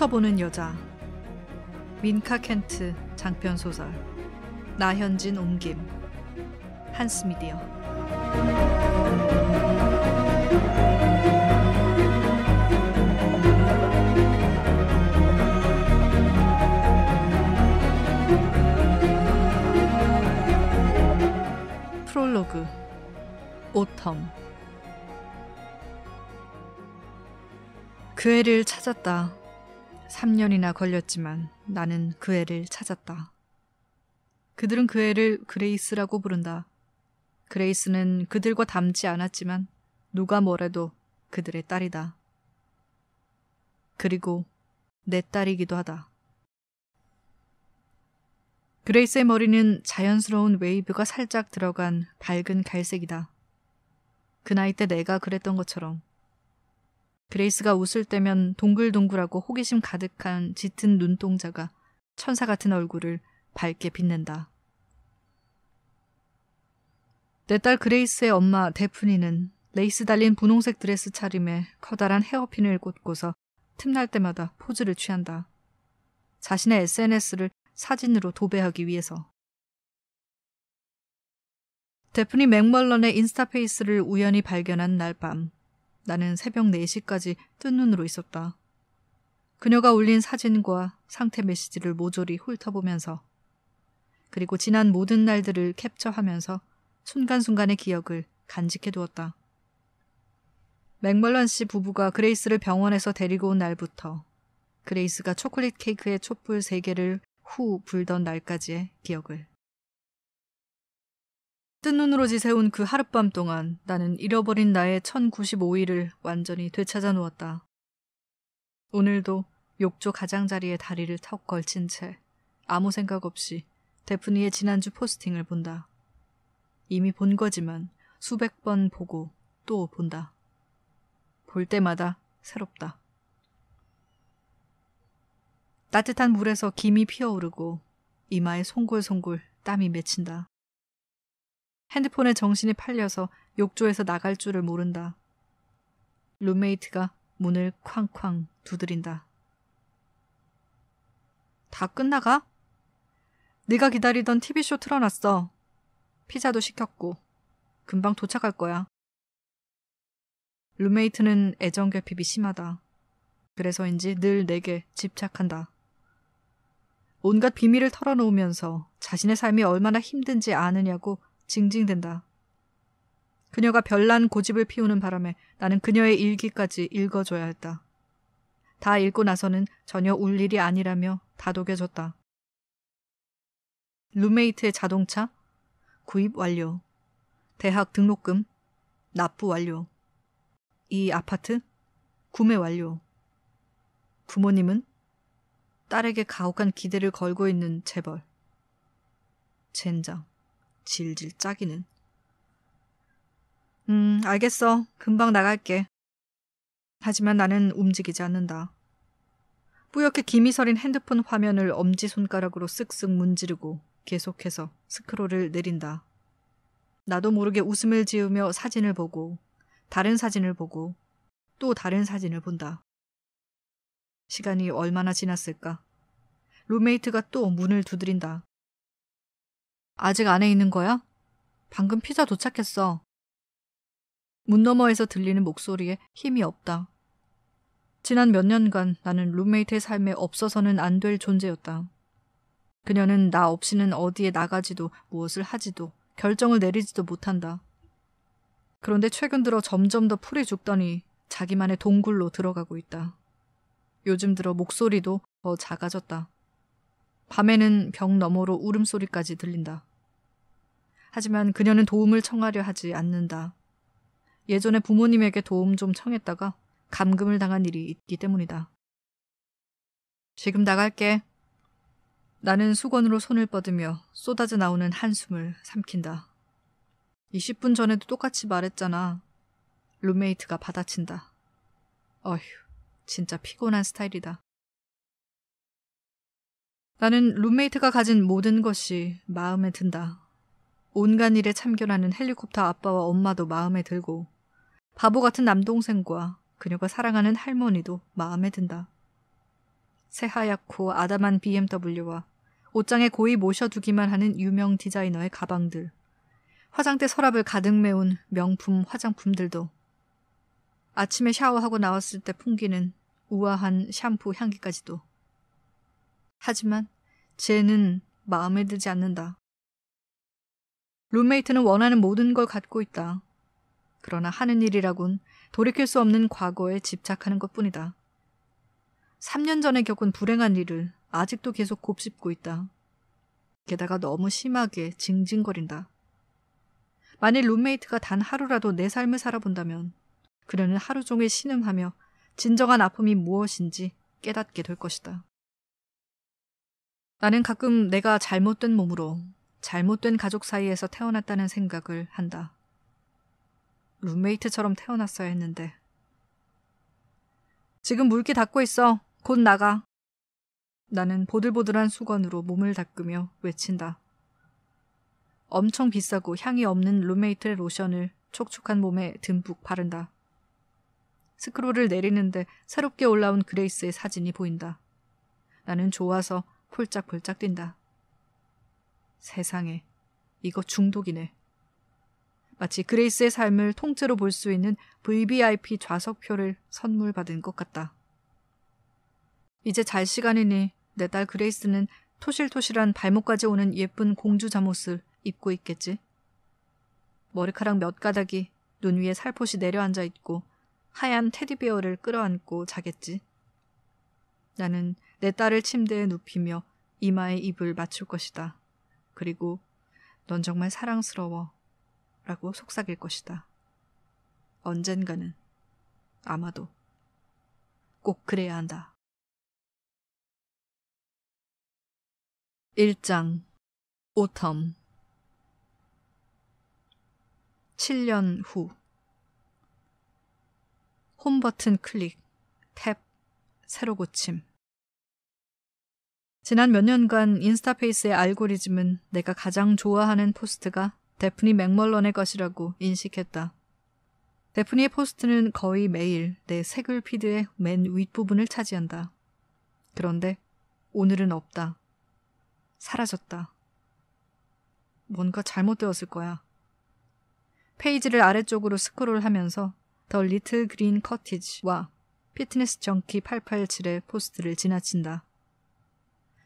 스쳐보는 여자 민카 켄트 장편 소설 나현진 옮김 한스미디어 프롤로그 오텀 그 애를 찾았다. 3년이나 걸렸지만 나는 그 애를 찾았다. 그들은 그 애를 그레이스라고 부른다. 그레이스는 그들과 닮지 않았지만 누가 뭐래도 그들의 딸이다. 그리고 내 딸이기도 하다. 그레이스의 머리는 자연스러운 웨이브가 살짝 들어간 밝은 갈색이다. 그 나이 때 내가 그랬던 것처럼 그레이스가 웃을 때면 동글동글하고 호기심 가득한 짙은 눈동자가 천사 같은 얼굴을 밝게 빛낸다. 내 딸 그레이스의 엄마 데프니는 레이스 달린 분홍색 드레스 차림에 커다란 헤어핀을 꽂고서 틈날 때마다 포즈를 취한다. 자신의 SNS를 사진으로 도배하기 위해서. 데프니 맥멀런의 인스타 페이스를 우연히 발견한 날 밤, 나는 새벽 4시까지 뜬 눈으로 있었다. 그녀가 올린 사진과 상태 메시지를 모조리 훑어보면서 그리고 지난 모든 날들을 캡처하면서 순간순간의 기억을 간직해 두었다. 맥멀런 씨 부부가 그레이스를 병원에서 데리고 온 날부터 그레이스가 초콜릿 케이크에 촛불 3개를 후 불던 날까지의 기억을. 뜬 눈으로 지새운 그 하룻밤 동안 나는 잃어버린 나의 1095일을 완전히 되찾아 놓았다. 오늘도 욕조 가장자리에 다리를 턱 걸친 채 아무 생각 없이 데프니의 지난주 포스팅을 본다. 이미 본 거지만 수백 번 보고 또 본다. 볼 때마다 새롭다. 따뜻한 물에서 김이 피어오르고 이마에 송골송골 땀이 맺힌다. 핸드폰에 정신이 팔려서 욕조에서 나갈 줄을 모른다. 룸메이트가 문을 쾅쾅 두드린다. 다 끝나가? 네가 기다리던 TV쇼 틀어놨어. 피자도 시켰고 금방 도착할 거야. 룸메이트는 애정결핍이 심하다. 그래서인지 늘 내게 집착한다. 온갖 비밀을 털어놓으면서 자신의 삶이 얼마나 힘든지 아느냐고 징징댄다. 그녀가 별난 고집을 피우는 바람에 나는 그녀의 일기까지 읽어줘야 했다. 다 읽고 나서는 전혀 울 일이 아니라며 다독여졌다 룸메이트의 자동차 구입 완료. 대학 등록금 납부 완료. 이 아파트 구매 완료. 부모님은 딸에게 가혹한 기대를 걸고 있는 재벌. 젠장. 질질 짜기는. 음, 알겠어. 금방 나갈게. 하지만 나는 움직이지 않는다. 뿌옇게 기미서린 핸드폰 화면을 엄지손가락으로 쓱쓱 문지르고 계속해서 스크롤을 내린다. 나도 모르게 웃음을 지으며 사진을 보고 다른 사진을 보고 또 다른 사진을 본다. 시간이 얼마나 지났을까? 룸메이트가 또 문을 두드린다. 아직 안에 있는 거야? 방금 피자 도착했어. 문 너머에서 들리는 목소리에 힘이 없다. 지난 몇 년간 나는 룸메이트의 삶에 없어서는 안 될 존재였다. 그녀는 나 없이는 어디에 나가지도 무엇을 하지도 결정을 내리지도 못한다. 그런데 최근 들어 점점 더 풀이 죽더니 자기만의 동굴로 들어가고 있다. 요즘 들어 목소리도 더 작아졌다. 밤에는 벽 너머로 울음소리까지 들린다. 하지만 그녀는 도움을 청하려 하지 않는다. 예전에 부모님에게 도움 좀 청했다가 감금을 당한 일이 있기 때문이다. 지금 나갈게. 나는 수건으로 손을 뻗으며 쏟아져 나오는 한숨을 삼킨다. 20분 전에도 똑같이 말했잖아. 룸메이트가 받아친다. 어휴, 진짜 피곤한 스타일이다. 나는 룸메이트가 가진 모든 것이 마음에 든다. 온갖 일에 참견하는 헬리콥터 아빠와 엄마도 마음에 들고 바보 같은 남동생과 그녀가 사랑하는 할머니도 마음에 든다. 새하얗고 아담한 BMW와 옷장에 고이 모셔두기만 하는 유명 디자이너의 가방들, 화장대 서랍을 가득 메운 명품 화장품들도 아침에 샤워하고 나왔을 때 풍기는 우아한 샴푸 향기까지도. 하지만 쟤는 마음에 들지 않는다. 룸메이트는 원하는 모든 걸 갖고 있다. 그러나 하는 일이라곤 돌이킬 수 없는 과거에 집착하는 것 뿐이다. 3년 전에 겪은 불행한 일을 아직도 계속 곱씹고 있다. 게다가 너무 심하게 징징거린다. 만일 룸메이트가 단 하루라도 내 삶을 살아본다면 그녀는 하루 종일 신음하며 진정한 아픔이 무엇인지 깨닫게 될 것이다. 나는 가끔 내가 잘못된 몸으로 잘못된 가족 사이에서 태어났다는 생각을 한다. 룸메이트처럼 태어났어야 했는데. 지금 물기 닦고 있어. 곧 나가. 나는 보들보들한 수건으로 몸을 닦으며 외친다. 엄청 비싸고 향이 없는 룸메이트의 로션을 촉촉한 몸에 듬뿍 바른다. 스크롤을 내리는데 새롭게 올라온 그레이스의 사진이 보인다. 나는 좋아서 폴짝폴짝 뛴다. 세상에, 이거 중독이네. 마치 그레이스의 삶을 통째로 볼 수 있는 VVIP 좌석표를 선물 받은 것 같다. 이제 잘 시간이니 내 딸 그레이스는 토실토실한 발목까지 오는 예쁜 공주 잠옷을 입고 있겠지. 머리카락 몇 가닥이 눈 위에 살포시 내려앉아 있고 하얀 테디베어를 끌어안고 자겠지. 나는 내 딸을 침대에 눕히며 이마에 입을 맞출 것이다. 그리고 넌 정말 사랑스러워. 라고 속삭일 것이다. 언젠가는, 아마도, 꼭 그래야 한다. 1장, 오텀. 7년 후. 홈 버튼 클릭, 탭, 새로 고침. 지난 몇 년간 인스타페이스의 알고리즘은 내가 가장 좋아하는 포스트가 데프니 맥멀런의 것이라고 인식했다. 데프니의 포스트는 거의 매일 내 색을 피드의 맨 윗부분을 차지한다. 그런데 오늘은 없다. 사라졌다. 뭔가 잘못되었을 거야. 페이지를 아래쪽으로 스크롤하면서 더 리틀 그린 커티지와 피트니스 정키 887의 포스트를 지나친다.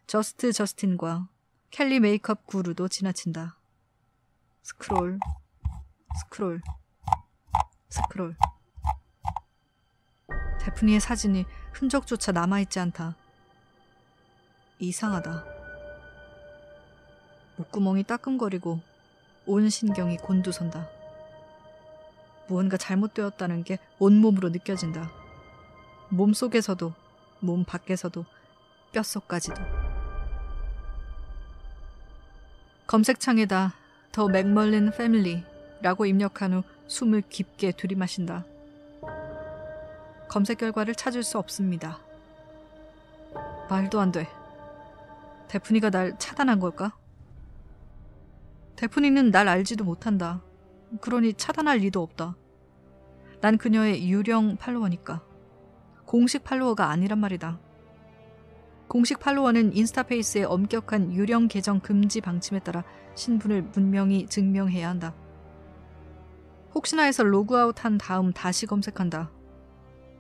저스트 저스틴과 캘리 메이크업 구루도 지나친다. 스크롤, 스크롤, 스크롤. 데프니의 사진이 흔적조차 남아있지 않다. 이상하다. 목구멍이 따끔거리고 온 신경이 곤두선다. 무언가 잘못되었다는 게 온몸으로 느껴진다. 몸 속에서도, 몸 밖에서도, 뼛속까지도. 검색창에다 더 맥멀린 패밀리라고 입력한 후 숨을 깊게 들이마신다. 검색 결과를 찾을 수 없습니다. 말도 안 돼. 대푼니가날 차단한 걸까? 대푼니는날 알지도 못한다. 그러니 차단할 리도 없다. 난 그녀의 유령 팔로워니까. 공식 팔로워가 아니란 말이다. 공식 팔로워는 인스타페이스의 엄격한 유령 계정 금지 방침에 따라 신분을 분명히 증명해야 한다. 혹시나 해서 로그아웃한 다음 다시 검색한다.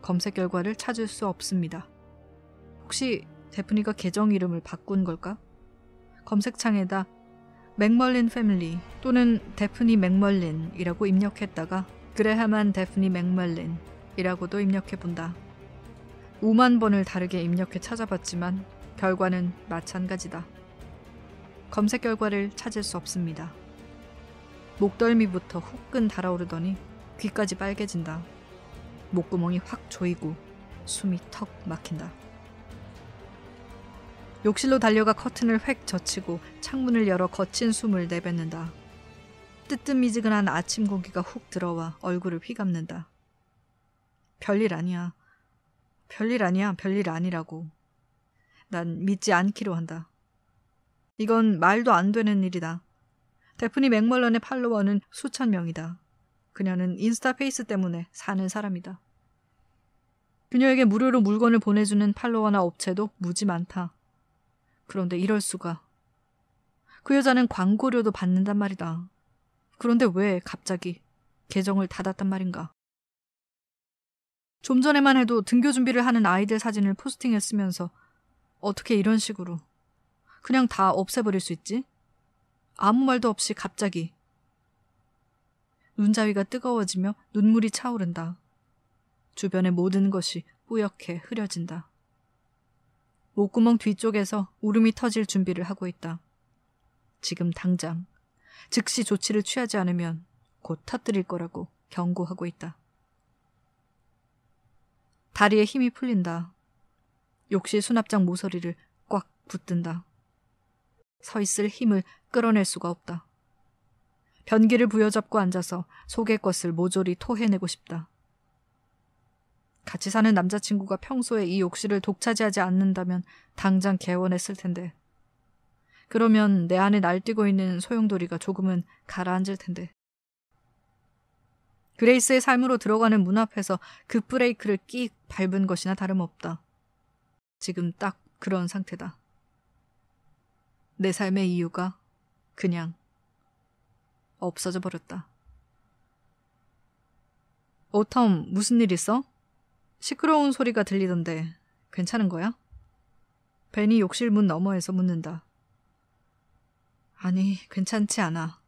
검색 결과를 찾을 수 없습니다. 혹시 데프니가 계정 이름을 바꾼 걸까? 검색창에다 맥멀린 패밀리 또는 데프니 맥멀린이라고 입력했다가 그레하만 데프니 맥멀린이라고도 입력해본다. 5만 번을 다르게 입력해 찾아봤지만 결과는 마찬가지다. 검색 결과를 찾을 수 없습니다. 목덜미부터 후끈 달아오르더니 귀까지 빨개진다. 목구멍이 확 조이고 숨이 턱 막힌다. 욕실로 달려가 커튼을 획 젖히고 창문을 열어 거친 숨을 내뱉는다. 뜨뜻미지근한 아침 공기가 훅 들어와 얼굴을 휘감는다. 별일 아니야. 별일 아니야, 별일 아니라고. 난 믿지 않기로 한다. 이건 말도 안 되는 일이다. 데프니 맥멀런의 팔로워는 수천 명이다. 그녀는 인스타 페이스 때문에 사는 사람이다. 그녀에게 무료로 물건을 보내주는 팔로워나 업체도 무지 많다. 그런데 이럴 수가. 그 여자는 광고료도 받는단 말이다. 그런데 왜 갑자기 계정을 닫았단 말인가? 좀 전에만 해도 등교 준비를 하는 아이들 사진을 포스팅에 쓰면서 어떻게 이런 식으로 그냥 다 없애버릴 수 있지? 아무 말도 없이 갑자기 눈자위가 뜨거워지며 눈물이 차오른다. 주변의 모든 것이 뿌옇게 흐려진다. 목구멍 뒤쪽에서 울음이 터질 준비를 하고 있다. 지금 당장 즉시 조치를 취하지 않으면 곧 터뜨릴 거라고 경고하고 있다. 다리에 힘이 풀린다. 욕실 수납장 모서리를 꽉 붙든다. 서 있을 힘을 끌어낼 수가 없다. 변기를 부여잡고 앉아서 속의 것을 모조리 토해내고 싶다. 같이 사는 남자친구가 평소에 이 욕실을 독차지하지 않는다면 당장 개원했을 텐데. 그러면 내 안에 날뛰고 있는 소용돌이가 조금은 가라앉을 텐데. 그레이스의 삶으로 들어가는 문 앞에서 급브레이크를 그 끼익 밟은 것이나 다름없다. 지금 딱 그런 상태다. 내 삶의 이유가 그냥 없어져 버렸다. 오텀, 어, 무슨 일 있어? 시끄러운 소리가 들리던데 괜찮은 거야? 벤이 욕실 문 너머에서 묻는다. 아니, 괜찮지 않아.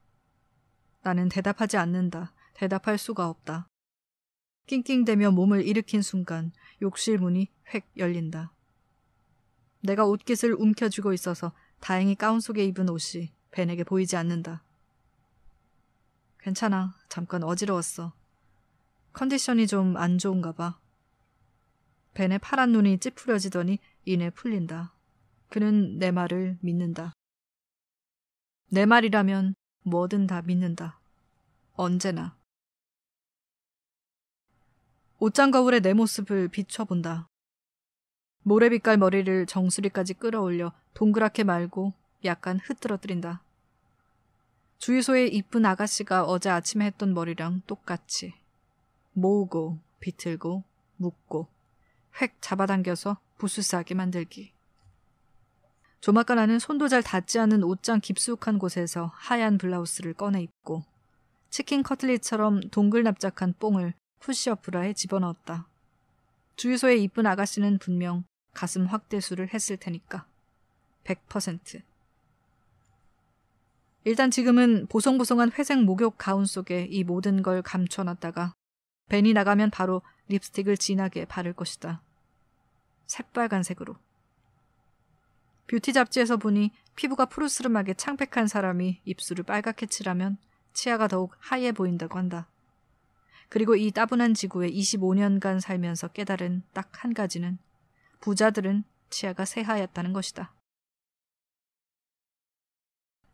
나는 대답하지 않는다. 대답할 수가 없다. 낑낑대며 몸을 일으킨 순간 욕실 문이 획 열린다. 내가 옷깃을 움켜쥐고 있어서 다행히 가운 속에 입은 옷이 벤에게 보이지 않는다. 괜찮아. 잠깐 어지러웠어. 컨디션이 좀 안 좋은가 봐. 벤의 파란 눈이 찌푸려지더니 이내 풀린다. 그는 내 말을 믿는다. 내 말이라면 뭐든 다 믿는다. 언제나. 옷장 거울에 내 모습을 비춰본다. 모래빛깔 머리를 정수리까지 끌어올려 동그랗게 말고 약간 흐트러뜨린다. 주유소의 이쁜 아가씨가 어제 아침에 했던 머리랑 똑같이 모으고 비틀고 묶고 획 잡아당겨서 부스스하게 만들기. 조막간 안는 손도 잘 닿지 않은 옷장 깊숙한 곳에서 하얀 블라우스를 꺼내 입고 치킨 커틀리처럼 동글납작한 뽕을 푸시업 브라에 집어넣었다. 주유소의 이쁜 아가씨는 분명 가슴 확대수를 했을 테니까. 100%. 일단 지금은 보송보송한 회색 목욕 가운 속에 이 모든 걸 감춰놨다가 벤이 나가면 바로 립스틱을 진하게 바를 것이다. 새빨간색으로. 뷰티 잡지에서 보니 피부가 푸르스름하게 창백한 사람이 입술을 빨갛게 칠하면 치아가 더욱 하얘 보인다고 한다. 그리고 이 따분한 지구에 25년간 살면서 깨달은 딱 한 가지는 부자들은 치아가 새하였다는 것이다.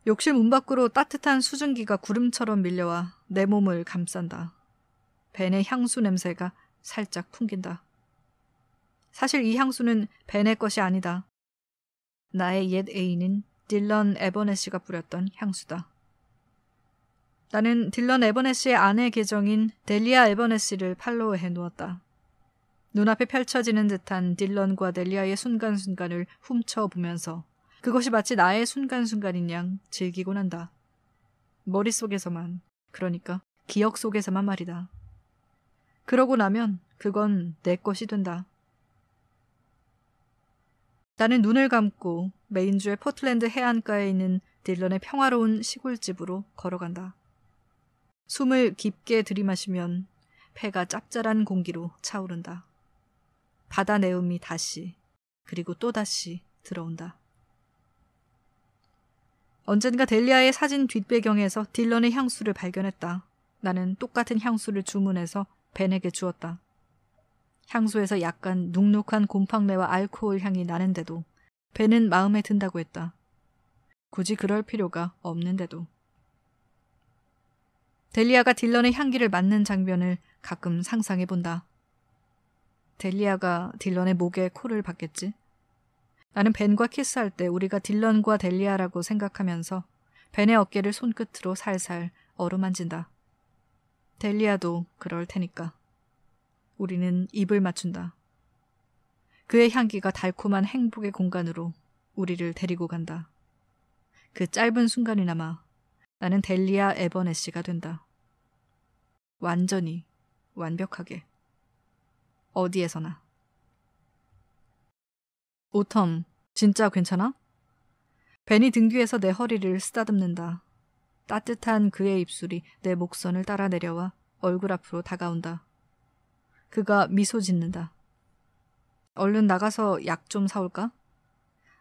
욕실 문 밖으로 따뜻한 수증기가 구름처럼 밀려와 내 몸을 감싼다. 벤의 향수 냄새가 살짝 풍긴다. 사실 이 향수는 벤의 것이 아니다. 나의 옛 애인인 딜런 에버네시가 뿌렸던 향수다. 나는 딜런 에버네스의 아내 계정인 델리아 에버네스를 팔로우해 놓았다. 눈앞에 펼쳐지는 듯한 딜런과 델리아의 순간순간을 훔쳐보면서 그것이 마치 나의 순간순간인 양 즐기곤 한다. 머릿속에서만, 그러니까 기억 속에서만 말이다. 그러고 나면 그건 내 것이 된다. 나는 눈을 감고 메인주의 포틀랜드 해안가에 있는 딜런의 평화로운 시골집으로 걸어간다. 숨을 깊게 들이마시면 폐가 짭짤한 공기로 차오른다. 바다 내음이 다시 그리고 또다시 들어온다. 언젠가 델리아의 사진 뒷배경에서 딜런의 향수를 발견했다. 나는 똑같은 향수를 주문해서 벤에게 주었다. 향수에서 약간 눅눅한 곰팡내와 알코올 향이 나는데도 벤은 마음에 든다고 했다. 굳이 그럴 필요가 없는데도. 델리아가 딜런의 향기를 맡는 장면을 가끔 상상해 본다. 델리아가 딜런의 목에 코를 박겠지. 나는 벤과 키스할 때 우리가 딜런과 델리아라고 생각하면서 벤의 어깨를 손끝으로 살살 어루만진다. 델리아도 그럴 테니까. 우리는 입을 맞춘다. 그의 향기가 달콤한 행복의 공간으로 우리를 데리고 간다. 그 짧은 순간이나마 나는 델리아 에버네시가 된다. 완전히, 완벽하게. 어디에서나. 오텀, 진짜 괜찮아? 벤이 등 뒤에서 내 허리를 쓰다듬는다. 따뜻한 그의 입술이 내 목선을 따라 내려와 얼굴 앞으로 다가온다. 그가 미소 짓는다. 얼른 나가서 약 좀 사올까?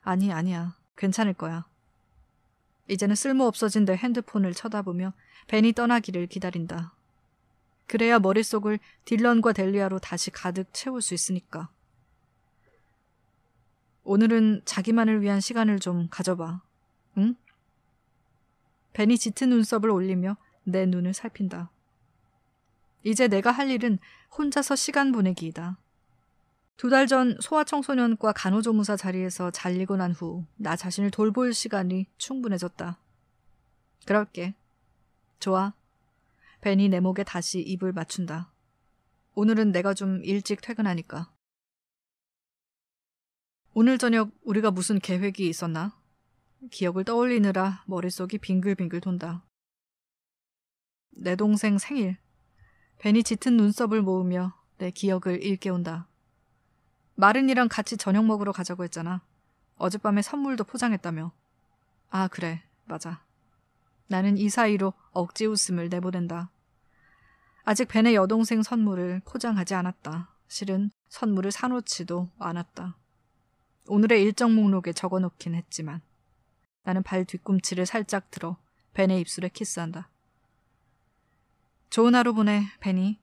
아니, 아니야. 괜찮을 거야. 이제는 쓸모 없어진 내 핸드폰을 쳐다보며 벤이 떠나기를 기다린다. 그래야 머릿속을 딜런과 델리아로 다시 가득 채울 수 있으니까. 오늘은 자기만을 위한 시간을 좀 가져봐. 응? 벤이 짙은 눈썹을 올리며 내 눈을 살핀다. 이제 내가 할 일은 혼자서 시간 보내기이다. 두달전 소아청소년과 간호조무사 자리에서 잘리고 난 후 나 자신을 돌볼 시간이 충분해졌다. 그럴게. 좋아. 벤이 내 목에 다시 입을 맞춘다. 오늘은 내가 좀 일찍 퇴근하니까. 오늘 저녁 우리가 무슨 계획이 있었나? 기억을 떠올리느라 머릿속이 빙글빙글 돈다. 내 동생 생일. 벤이 짙은 눈썹을 모으며 내 기억을 일깨운다. 마른이랑 같이 저녁 먹으러 가자고 했잖아. 어젯밤에 선물도 포장했다며. 아, 그래. 맞아. 나는 이 사이로 억지 웃음을 내보낸다. 아직 벤의 여동생 선물을 포장하지 않았다. 실은 선물을 사놓지도 않았다. 오늘의 일정 목록에 적어놓긴 했지만 나는 발 뒤꿈치를 살짝 들어 벤의 입술에 키스한다. 좋은 하루 보내, 벤이.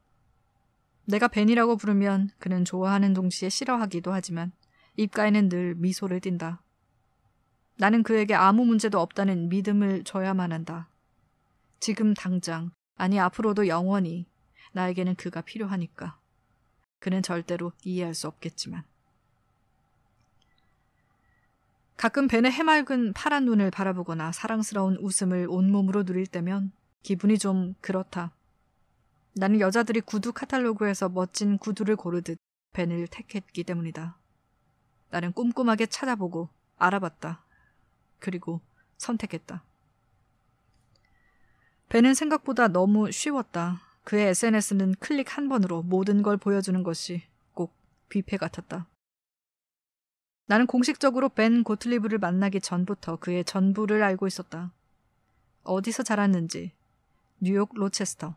내가 벤이라고 부르면 그는 좋아하는 동시에 싫어하기도 하지만 입가에는 늘 미소를 띈다. 나는 그에게 아무 문제도 없다는 믿음을 줘야만 한다. 지금 당장, 아니 앞으로도 영원히 나에게는 그가 필요하니까. 그는 절대로 이해할 수 없겠지만. 가끔 벤의 해맑은 파란 눈을 바라보거나 사랑스러운 웃음을 온몸으로 누릴 때면 기분이 좀 그렇다. 나는 여자들이 구두 카탈로그에서 멋진 구두를 고르듯 벤을 택했기 때문이다. 나는 꼼꼼하게 찾아보고 알아봤다. 그리고 선택했다. 벤은 생각보다 너무 쉬웠다. 그의 SNS는 클릭 한 번으로 모든 걸 보여주는 것이 꼭 뷔페 같았다. 나는 공식적으로 벤 고틀리브를 만나기 전부터 그의 전부를 알고 있었다. 어디서 자랐는지, 뉴욕 로체스터,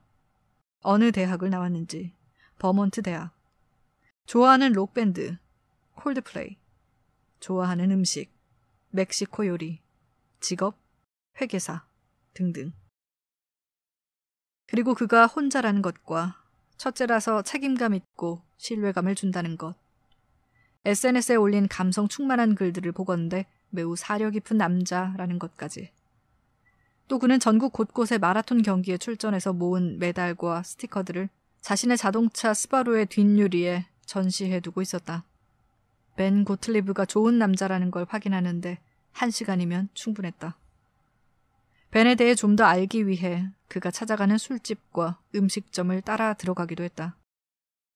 어느 대학을 나왔는지, 버먼트 대학, 좋아하는 록밴드, 콜드플레이, 좋아하는 음식, 멕시코 요리, 직업, 회계사 등등. 그리고 그가 혼자라는 것과 첫째라서 책임감 있고 신뢰감을 준다는 것. SNS에 올린 감성 충만한 글들을 보건대 매우 사려 깊은 남자라는 것까지. 또 그는 전국 곳곳의 마라톤 경기에 출전해서 모은 메달과 스티커들을 자신의 자동차 스바루의 뒷유리에 전시해 두고 있었다. 벤 고틀리브가 좋은 남자라는 걸 확인하는데 한 시간이면 충분했다. 벤에 대해 좀 더 알기 위해 그가 찾아가는 술집과 음식점을 따라 들어가기도 했다.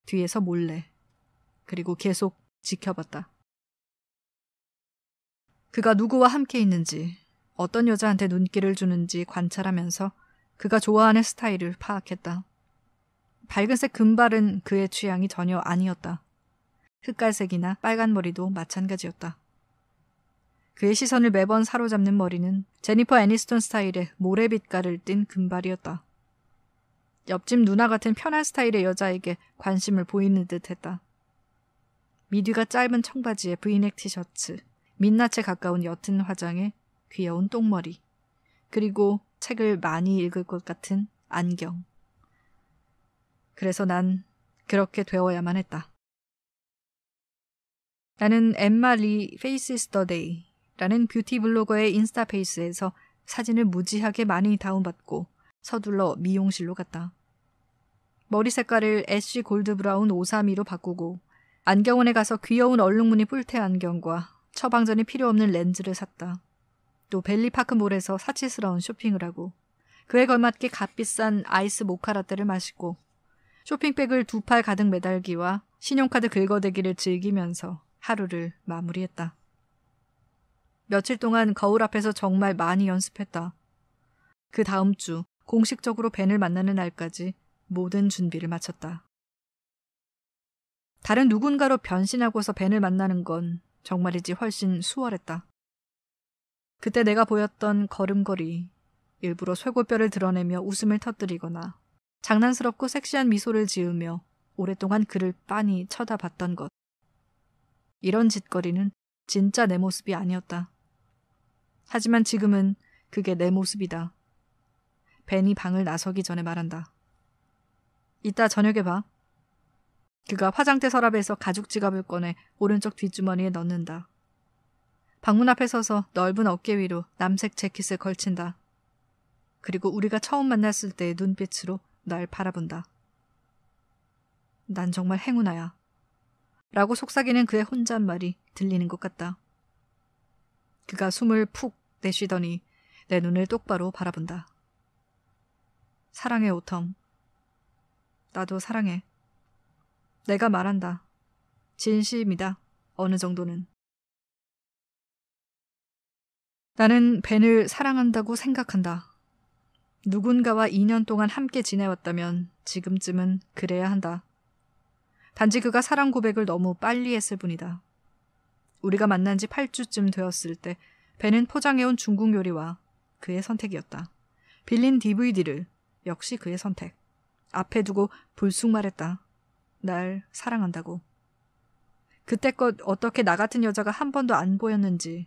뒤에서 몰래. 그리고 계속 지켜봤다. 그가 누구와 함께 있는지, 어떤 여자한테 눈길을 주는지 관찰하면서 그가 좋아하는 스타일을 파악했다. 밝은색 금발은 그의 취향이 전혀 아니었다. 흑갈색이나 빨간 머리도 마찬가지였다. 그의 시선을 매번 사로잡는 머리는 제니퍼 애니스톤 스타일의 모래빛깔을 띤 금발이었다. 옆집 누나 같은 편한 스타일의 여자에게 관심을 보이는 듯 했다. 미디가 짧은 청바지에 브이넥 티셔츠, 민낯에 가까운 옅은 화장에 귀여운 똥머리, 그리고 책을 많이 읽을 것 같은 안경. 그래서 난 그렇게 되어야만 했다. 나는 엠마 리 페이스 스터데이라는 뷰티 블로거의 인스타 페이스에서 사진을 무지하게 많이 다운받고 서둘러 미용실로 갔다. 머리 색깔을 애쉬 골드 브라운 532로 바꾸고 안경원에 가서 귀여운 얼룩무늬 뿔테 안경과 처방전이 필요 없는 렌즈를 샀다. 또 벨리파크몰에서 사치스러운 쇼핑을 하고 그에 걸맞게 값비싼 아이스 모카라떼를 마시고 쇼핑백을 두 팔 가득 매달기와 신용카드 긁어대기를 즐기면서 하루를 마무리했다. 며칠 동안 거울 앞에서 정말 많이 연습했다. 그 다음 주 공식적으로 벤을 만나는 날까지 모든 준비를 마쳤다. 다른 누군가로 변신하고서 벤을 만나는 건 정말이지 훨씬 수월했다. 그때 내가 보였던 걸음걸이, 일부러 쇄골뼈를 드러내며 웃음을 터뜨리거나 장난스럽고 섹시한 미소를 지으며 오랫동안 그를 빤히 쳐다봤던 것. 이런 짓거리는 진짜 내 모습이 아니었다. 하지만 지금은 그게 내 모습이다. 벤이 방을 나서기 전에 말한다. 이따 저녁에 봐. 그가 화장대 서랍에서 가죽 지갑을 꺼내 오른쪽 뒷주머니에 넣는다. 방문 앞에 서서 넓은 어깨 위로 남색 재킷을 걸친다. 그리고 우리가 처음 만났을 때의 눈빛으로 날 바라본다. 난 정말 행운아야. 라고 속삭이는 그의 혼잣말이 들리는 것 같다. 그가 숨을 푹 내쉬더니 내 눈을 똑바로 바라본다. 사랑해, 오텀. 나도 사랑해. 내가 말한다. 진심이다. 어느 정도는. 나는 벤을 사랑한다고 생각한다. 누군가와 2년 동안 함께 지내왔다면 지금쯤은 그래야 한다. 단지 그가 사랑 고백을 너무 빨리 했을 뿐이다. 우리가 만난 지 8주쯤 되었을 때 벤은 포장해온 중국 요리와 그의 선택이었다. 빌린 DVD를 역시 그의 선택. 앞에 두고 불쑥 말했다. 날 사랑한다고. 그때껏 어떻게 나 같은 여자가 한 번도 안 보였는지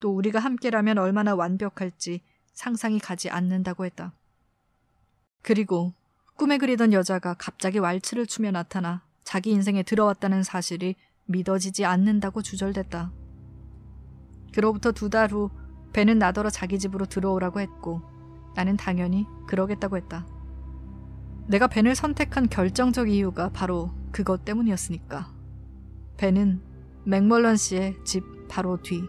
또 우리가 함께라면 얼마나 완벽할지 상상이 가지 않는다고 했다. 그리고 꿈에 그리던 여자가 갑자기 왈츠를 추며 나타나 자기 인생에 들어왔다는 사실이 믿어지지 않는다고 주절됐다. 그로부터 두 달 후 배는 나더러 자기 집으로 들어오라고 했고 나는 당연히 그러겠다고 했다. 내가 벤을 선택한 결정적 이유가 바로 그것 때문이었으니까. 벤은 맥멀런 씨의 집 바로 뒤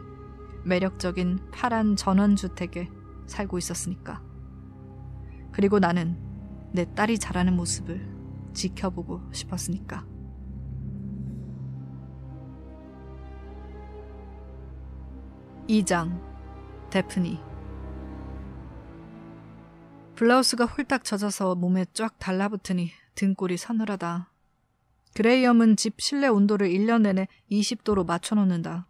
매력적인 파란 전원주택에 살고 있었으니까. 그리고 나는 내 딸이 자라는 모습을 지켜보고 싶었으니까. 2장 데프니 블라우스가 홀딱 젖어서 몸에 쫙 달라붙으니 등골이 서늘하다. 그레이엄은 집 실내 온도를 1년 내내 20도로 맞춰놓는다.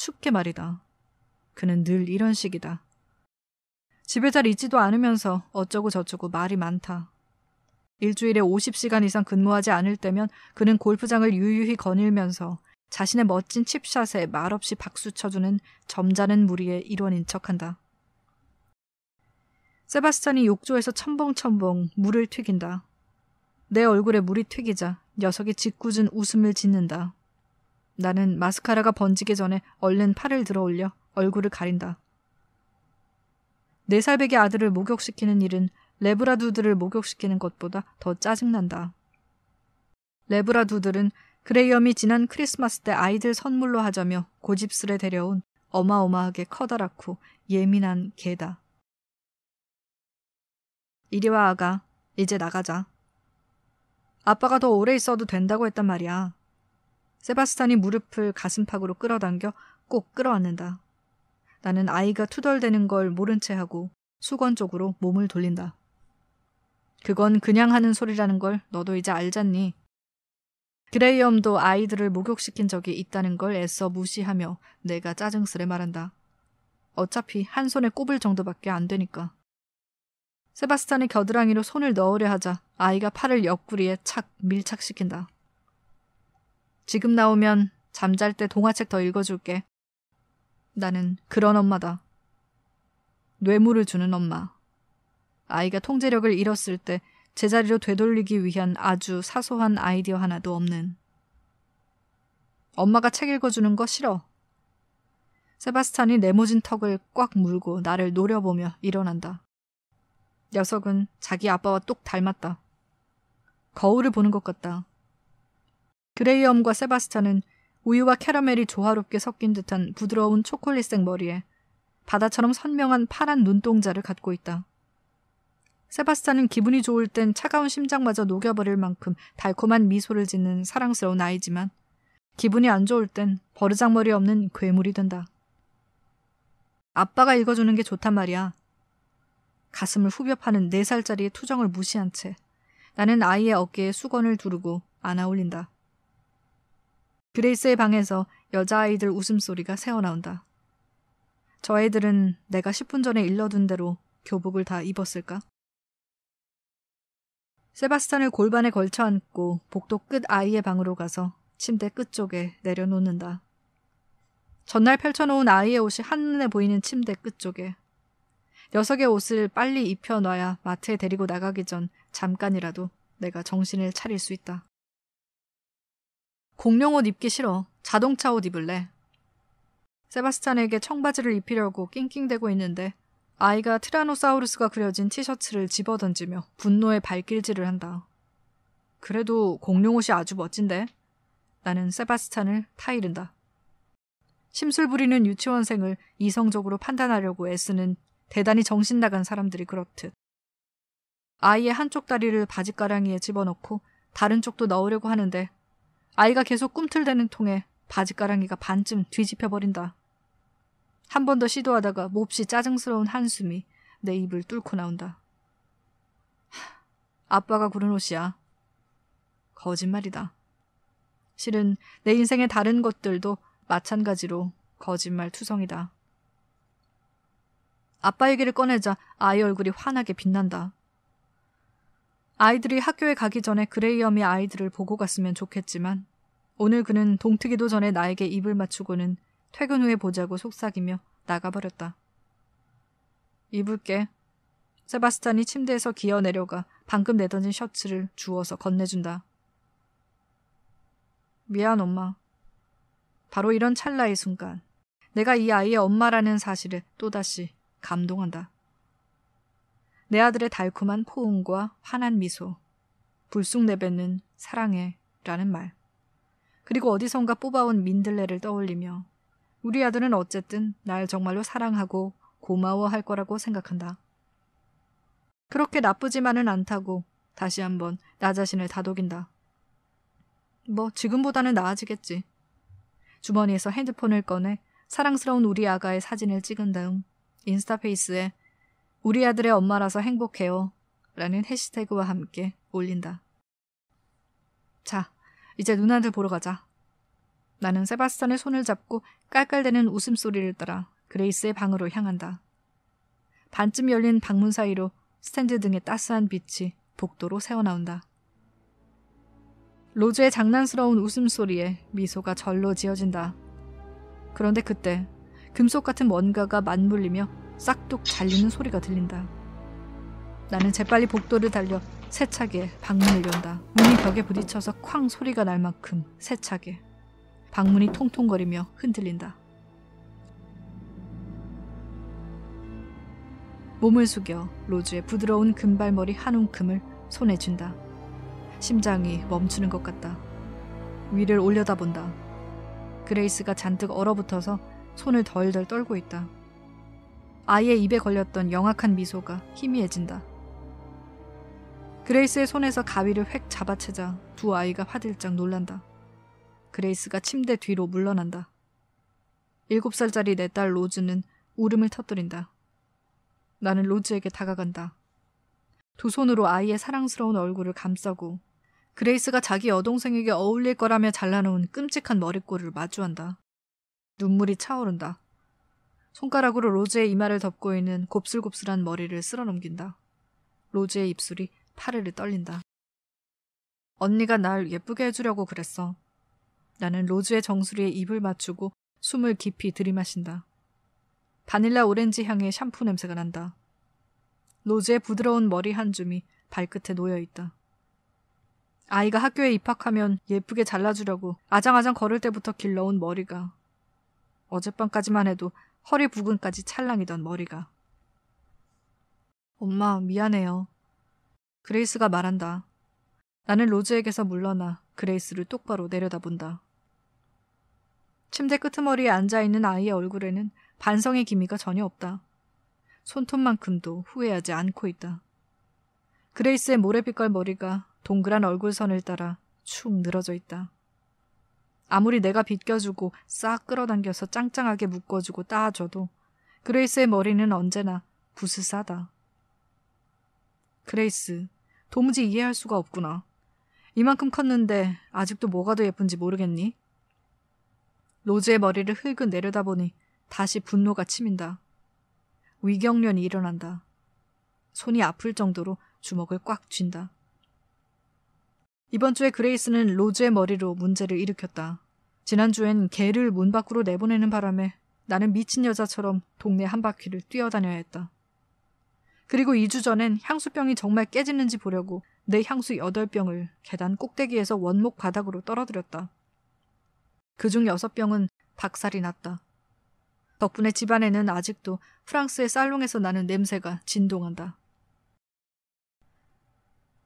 춥게 말이다. 그는 늘 이런 식이다. 집에 잘 있지도 않으면서 어쩌고 저쩌고 말이 많다. 일주일에 50시간 이상 근무하지 않을 때면 그는 골프장을 유유히 거닐면서 자신의 멋진 칩샷에 말없이 박수 쳐주는 점잖은 무리의 일원인 척한다. 세바스찬이 욕조에서 첨벙첨벙 물을 튀긴다. 내 얼굴에 물이 튀기자 녀석이 짓궂은 웃음을 짓는다. 나는 마스카라가 번지기 전에 얼른 팔을 들어 올려 얼굴을 가린다. 네 살배기 아들을 목욕시키는 일은 레브라두들을 목욕시키는 것보다 더 짜증난다. 레브라두들은 그레이엄이 지난 크리스마스 때 아이들 선물로 하자며 고집스레 데려온 어마어마하게 커다랗고 예민한 개다. 이리와 아가, 이제 나가자. 아빠가 더 오래 있어도 된다고 했단 말이야. 세바스탄이 무릎을 가슴팍으로 끌어당겨 꼭 끌어안는다. 나는 아이가 투덜대는 걸 모른 채 하고 수건 쪽으로 몸을 돌린다. 그건 그냥 하는 소리라는 걸 너도 이제 알잖니. 그레이엄도 아이들을 목욕시킨 적이 있다는 걸 애써 무시하며 내가 짜증스레 말한다. 어차피 한 손에 꼽을 정도밖에 안 되니까. 세바스탄의 겨드랑이로 손을 넣으려 하자 아이가 팔을 옆구리에 착 밀착시킨다. 지금 나오면 잠잘 때 동화책 더 읽어줄게. 나는 그런 엄마다. 뇌물을 주는 엄마. 아이가 통제력을 잃었을 때 제자리로 되돌리기 위한 아주 사소한 아이디어 하나도 없는. 엄마가 책 읽어주는 거 싫어. 세바스찬이 네모진 턱을 꽉 물고 나를 노려보며 일어난다. 녀석은 자기 아빠와 똑 닮았다. 거울을 보는 것 같다. 그레이엄과 세바스찬은 우유와 캐러멜이 조화롭게 섞인 듯한 부드러운 초콜릿색 머리에 바다처럼 선명한 파란 눈동자를 갖고 있다. 세바스찬은 기분이 좋을 땐 차가운 심장마저 녹여버릴 만큼 달콤한 미소를 짓는 사랑스러운 아이지만 기분이 안 좋을 땐 버르장머리 없는 괴물이 된다. 아빠가 읽어주는 게 좋단 말이야. 가슴을 후벼 파는 네살짜리의 투정을 무시한 채 나는 아이의 어깨에 수건을 두르고 안아 올린다. 그레이스의 방에서 여자아이들 웃음소리가 새어나온다. 저 애들은 내가 10분 전에 일러둔 대로 교복을 다 입었을까? 세바스탄을 골반에 걸쳐 앉고 복도 끝 아이의 방으로 가서 침대 끝쪽에 내려놓는다. 전날 펼쳐놓은 아이의 옷이 한눈에 보이는 침대 끝쪽에 녀석의 옷을 빨리 입혀놔야 마트에 데리고 나가기 전 잠깐이라도 내가 정신을 차릴 수 있다. 공룡 옷 입기 싫어. 자동차 옷 입을래. 세바스찬에게 청바지를 입히려고 낑낑대고 있는데 아이가 티라노사우루스가 그려진 티셔츠를 집어던지며 분노의 발길질을 한다. 그래도 공룡 옷이 아주 멋진데? 나는 세바스찬을 타이른다. 심술 부리는 유치원생을 이성적으로 판단하려고 애쓰는 대단히 정신 나간 사람들이 그렇듯. 아이의 한쪽 다리를 바지가랑이에 집어넣고 다른 쪽도 넣으려고 하는데 아이가 계속 꿈틀대는 통에 바지가랑이가 반쯤 뒤집혀버린다. 한 번 더 시도하다가 몹시 짜증스러운 한숨이 내 입을 뚫고 나온다. 아빠가 구른 옷이야. 거짓말이다. 실은 내 인생의 다른 것들도 마찬가지로 거짓말 투성이다. 아빠 얘기를 꺼내자 아이 얼굴이 환하게 빛난다. 아이들이 학교에 가기 전에 그레이엄이 아이들을 보고 갔으면 좋겠지만 오늘 그는 동트기도 전에 나에게 입을 맞추고는 퇴근 후에 보자고 속삭이며 나가버렸다. 입을게. 세바스찬이 침대에서 기어 내려가 방금 내던진 셔츠를 주워서 건네준다. 미안, 엄마. 바로 이런 찰나의 순간, 내가 이 아이의 엄마라는 사실에 또다시 감동한다. 내 아들의 달콤한 포옹과 환한 미소, 불쑥 내뱉는 사랑해 라는 말, 그리고 어디선가 뽑아온 민들레를 떠올리며 우리 아들은 어쨌든 날 정말로 사랑하고 고마워할 거라고 생각한다. 그렇게 나쁘지만은 않다고 다시 한번 나 자신을 다독인다. 뭐 지금보다는 나아지겠지. 주머니에서 핸드폰을 꺼내 사랑스러운 우리 아가의 사진을 찍은 다음 인스타페이스에 우리 아들의 엄마라서 행복해요. 라는 해시태그와 함께 올린다. 자, 이제 누나들 보러 가자. 나는 세바스찬의 손을 잡고 깔깔대는 웃음소리를 따라 그레이스의 방으로 향한다. 반쯤 열린 방문 사이로 스탠드 등의 따스한 빛이 복도로 새어나온다. 로즈의 장난스러운 웃음소리에 미소가 절로 지어진다. 그런데 그때 금속 같은 뭔가가 맞물리며 싹둑 잘리는 소리가 들린다. 나는 재빨리 복도를 달려 세차게 방문을 연다. 문이 벽에 부딪혀서 쾅 소리가 날 만큼 세차게. 방문이 통통거리며 흔들린다. 몸을 숙여 로즈의 부드러운 금발머리 한 움큼을 손에 준다. 심장이 멈추는 것 같다. 위를 올려다본다. 그레이스가 잔뜩 얼어붙어서 손을 덜덜 떨고 있다. 아이의 입에 걸렸던 영악한 미소가 희미해진다. 그레이스의 손에서 가위를 획 잡아채자 두 아이가 화들짝 놀란다. 그레이스가 침대 뒤로 물러난다. 일곱 살짜리 내 딸 로즈는 울음을 터뜨린다. 나는 로즈에게 다가간다. 두 손으로 아이의 사랑스러운 얼굴을 감싸고 그레이스가 자기 여동생에게 어울릴 거라며 잘라놓은 끔찍한 머릿골을 마주한다. 눈물이 차오른다. 손가락으로 로즈의 이마를 덮고 있는 곱슬곱슬한 머리를 쓸어 넘긴다. 로즈의 입술이 파르르 떨린다. 언니가 날 예쁘게 해주려고 그랬어. 나는 로즈의 정수리에 입을 맞추고 숨을 깊이 들이마신다. 바닐라 오렌지 향의 샴푸 냄새가 난다. 로즈의 부드러운 머리 한 줌이 발끝에 놓여 있다. 아이가 학교에 입학하면 예쁘게 잘라주려고 아장아장 걸을 때부터 길러온 머리가 어젯밤까지만 해도 허리 부근까지 찰랑이던 머리가. 엄마, 미안해요. 그레이스가 말한다. 나는 로즈에게서 물러나 그레이스를 똑바로 내려다본다. 침대 끄트머리에 앉아있는 아이의 얼굴에는 반성의 기미가 전혀 없다. 손톱만큼도 후회하지 않고 있다. 그레이스의 모래빛깔 머리가 동그란 얼굴선을 따라 축 늘어져 있다. 아무리 내가 빗겨주고 싹 끌어당겨서 짱짱하게 묶어주고 따줘도 그레이스의 머리는 언제나 부스싸다. 그레이스, 도무지 이해할 수가 없구나. 이만큼 컸는데 아직도 뭐가 더 예쁜지 모르겠니? 로즈의 머리를 흙은 내려다보니 다시 분노가 치민다. 위경련이 일어난다. 손이 아플 정도로 주먹을 꽉 쥔다. 이번 주에 그레이스는 로즈의 머리로 문제를 일으켰다. 지난주엔 개를 문 밖으로 내보내는 바람에 나는 미친 여자처럼 동네 한 바퀴를 뛰어다녀야 했다. 그리고 2주 전엔 향수병이 정말 깨지는지 보려고 내 향수 8병을 계단 꼭대기에서 원목 바닥으로 떨어뜨렸다. 그중 6병은 박살이 났다. 덕분에 집안에는 아직도 프랑스의 살롱에서 나는 냄새가 진동한다.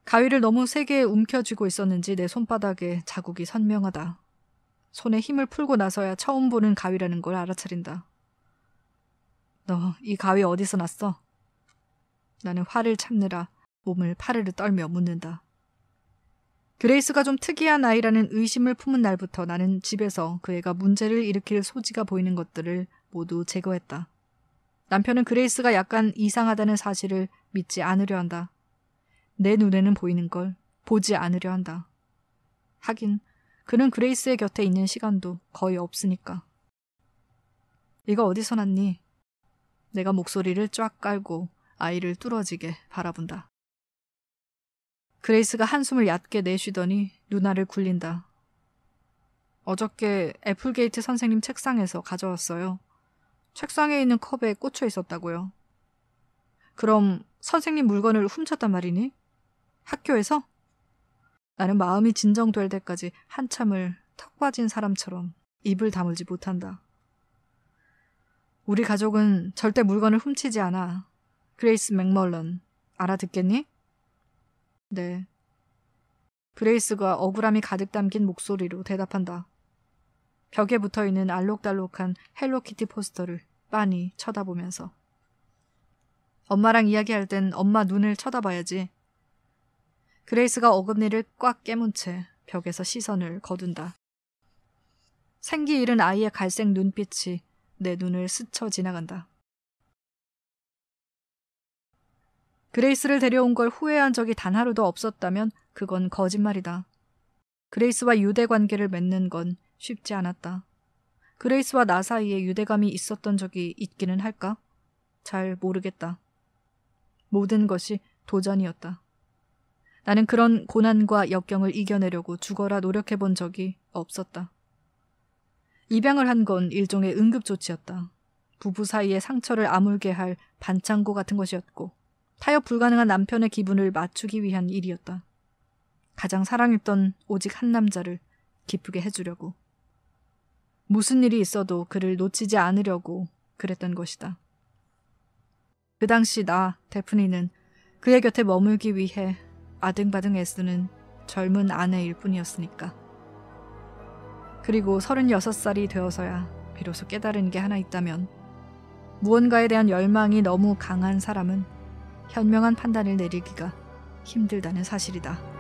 가위를 너무 세게 움켜쥐고 있었는지 내 손바닥에 자국이 선명하다. 손에 힘을 풀고 나서야 처음 보는 가위라는 걸 알아차린다. 너 이 가위 어디서 났어? 나는 화를 참느라 몸을 파르르 떨며 묻는다. 그레이스가 좀 특이한 아이라는 의심을 품은 날부터 나는 집에서 그 애가 문제를 일으킬 소지가 보이는 것들을 모두 제거했다. 남편은 그레이스가 약간 이상하다는 사실을 믿지 않으려 한다. 내 눈에는 보이는 걸 보지 않으려 한다. 하긴 그는 그레이스의 곁에 있는 시간도 거의 없으니까. 이거 어디서 났니? 내가 목소리를 쫙 깔고 아이를 뚫어지게 바라본다. 그레이스가 한숨을 얕게 내쉬더니 누나를 굴린다. 어저께 애플게이트 선생님 책상에서 가져왔어요. 책상에 있는 컵에 꽂혀 있었다고요. 그럼 선생님 물건을 훔쳤단 말이니? 학교에서? 나는 마음이 진정될 때까지 한참을 턱 빠진 사람처럼 입을 다물지 못한다. 우리 가족은 절대 물건을 훔치지 않아. 그레이스 맥멀런, 알아듣겠니? 네. 그레이스가 억울함이 가득 담긴 목소리로 대답한다. 벽에 붙어 있는 알록달록한 헬로키티 포스터를 빤히 쳐다보면서. 엄마랑 이야기할 땐 엄마 눈을 쳐다봐야지. 그레이스가 어금니를 꽉 깨문 채 벽에서 시선을 거둔다. 생기 잃은 아이의 갈색 눈빛이 내 눈을 스쳐 지나간다. 그레이스를 데려온 걸 후회한 적이 단 하루도 없었다면 그건 거짓말이다. 그레이스와 유대 관계를 맺는 건 쉽지 않았다. 그레이스와 나 사이에 유대감이 있었던 적이 있기는 할까? 잘 모르겠다. 모든 것이 도전이었다. 나는 그런 고난과 역경을 이겨내려고 죽어라 노력해 본 적이 없었다. 입양을 한 건 일종의 응급조치였다. 부부 사이에 상처를 아물게 할 반창고 같은 것이었고, 타협 불가능한 남편의 기분을 맞추기 위한 일이었다. 가장 사랑했던 오직 한 남자를 기쁘게 해주려고. 무슨 일이 있어도 그를 놓치지 않으려고 그랬던 것이다. 그 당시 나, 데프니는 그의 곁에 머물기 위해 아등바등 애쓰는 젊은 아내일 뿐이었으니까. 그리고 36살이 되어서야 비로소 깨달은 게 하나 있다면 무언가에 대한 열망이 너무 강한 사람은 현명한 판단을 내리기가 힘들다는 사실이다.